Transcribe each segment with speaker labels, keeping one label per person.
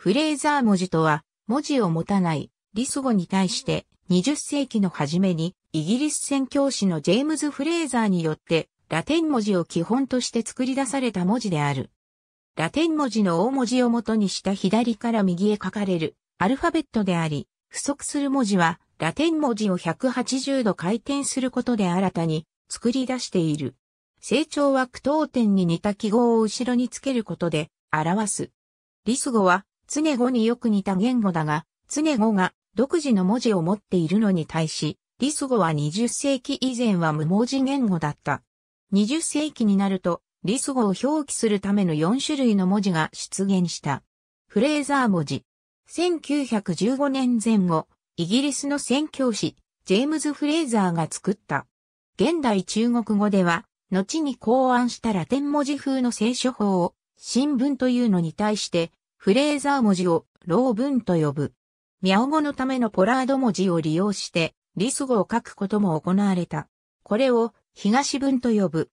Speaker 1: フレーザー文字とは、文字を持たないリス語に対して、20世紀の初めに、イギリス宣教師のジェームズ・フレーザーによって、ラテン文字を基本として作り出された文字である。ラテン文字の大文字を元にした左から右へ書かれるアルファベットであり、不足する文字はラテン文字を180度回転することで新たに作り出している。成長は句闘点に似た記号を後ろにつけることで表す。リス語は常語によく似た言語だが、常語が独自の文字を持っているのに対し、リス語は20世紀以前は無文字言語だった。20世紀になると、リス語を表記するための4種類の文字が出現した。フレーザー文字。1915年前後、イギリスの宣教師、ジェームズ・フレーザーが作った。現代中国語では、後に考案したラテン文字風の聖書法を、新聞というのに対して、フレーザー文字を老文と呼ぶ。ミャオ語のためのポラード文字を利用して、リス語を書くことも行われた。これを東文と呼ぶ。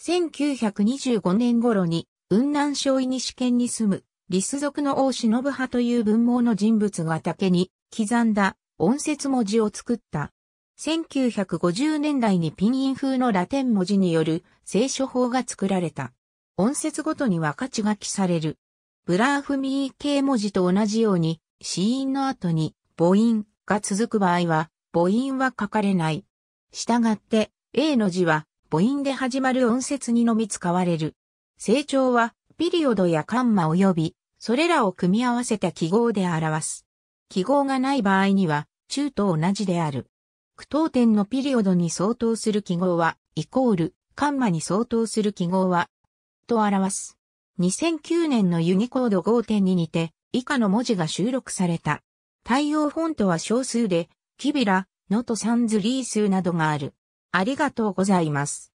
Speaker 1: 1925年頃に、雲南省伊西県に住む、リス族の王忍派という文盲の人物が竹に刻んだ音節文字を作った。1950年代にピンイン風のラテン文字による聖書法が作られた。音節ごとには価値が記される。ブラーフミー形文字と同じように、死因の後に母音が続く場合は、母音は書かれない。したがって、A の字は母音で始まる音節にのみ使われる。成長は、ピリオドやカンマ及び、それらを組み合わせた記号で表す。記号がない場合には、中と同じである。句読点のピリオドに相当する記号は、イコール、カンマに相当する記号は、と表す。2009年のユニコード5.2にて以下の文字が収録された。対応フォントは少数で、キビラ、ノトサンズリー数などがある。ありがとうございます。